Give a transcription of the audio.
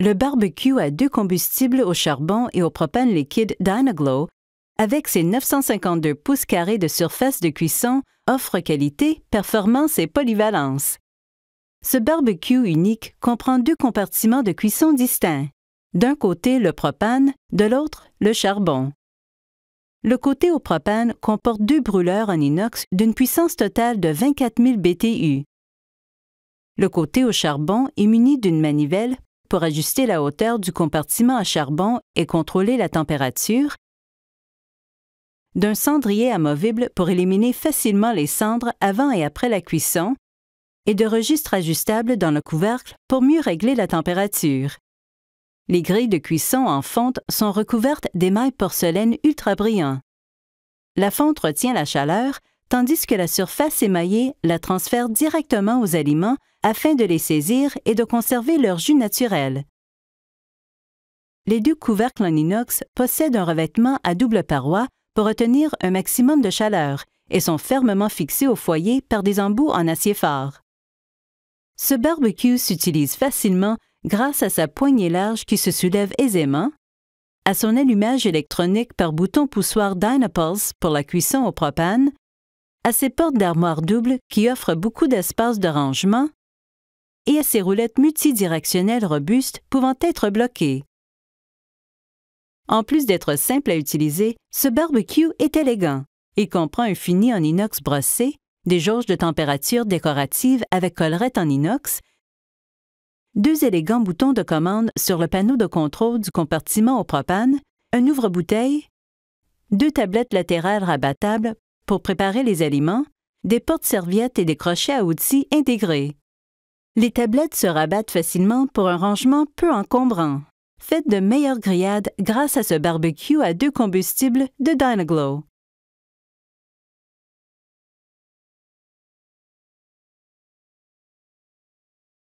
le barbecue à deux combustibles au charbon et au propane liquide Dynaglow, avec ses 952 pouces carrés de surface de cuisson, offre qualité, performance et polyvalence. Ce barbecue unique comprend deux compartiments de cuisson distincts. D'un côté, le propane, de l'autre, le charbon. Le côté au propane comporte deux brûleurs en inox d'une puissance totale de 24 000 BTU. Le côté au charbon est muni d'une manivelle pour ajuster la hauteur du compartiment à charbon et contrôler la température, d'un cendrier amovible pour éliminer facilement les cendres avant et après la cuisson, et de registres ajustables dans le couvercle pour mieux régler la température. Les grilles de cuisson en fonte sont recouvertes d'émail porcelaine ultra brillant. La fonte retient la chaleur, tandis que la surface émaillée la transfère directement aux aliments afin de les saisir et de conserver leur jus naturel. Les deux couvercles en inox possèdent un revêtement à double paroi pour retenir un maximum de chaleur et sont fermement fixés au foyer par des embouts en acier phare. Ce barbecue s'utilise facilement grâce à sa poignée large qui se soulève aisément, à son allumage électronique par bouton poussoir Dynapulse pour la cuisson au propane, à ses portes d'armoire double qui offrent beaucoup d'espace de rangement et à ses roulettes multidirectionnelles robustes pouvant être bloquées. En plus d'être simple à utiliser, ce barbecue est élégant et comprend un fini en inox brossé, des jauges de température décoratives avec collerette en inox, deux élégants boutons de commande sur le panneau de contrôle du compartiment au propane, un ouvre-bouteille, deux tablettes latérales rabattables pour préparer les aliments, des portes-serviettes et des crochets à outils intégrés. Les tablettes se rabattent facilement pour un rangement peu encombrant. Faites de meilleures grillades grâce à ce barbecue à deux combustibles de Dynaglow.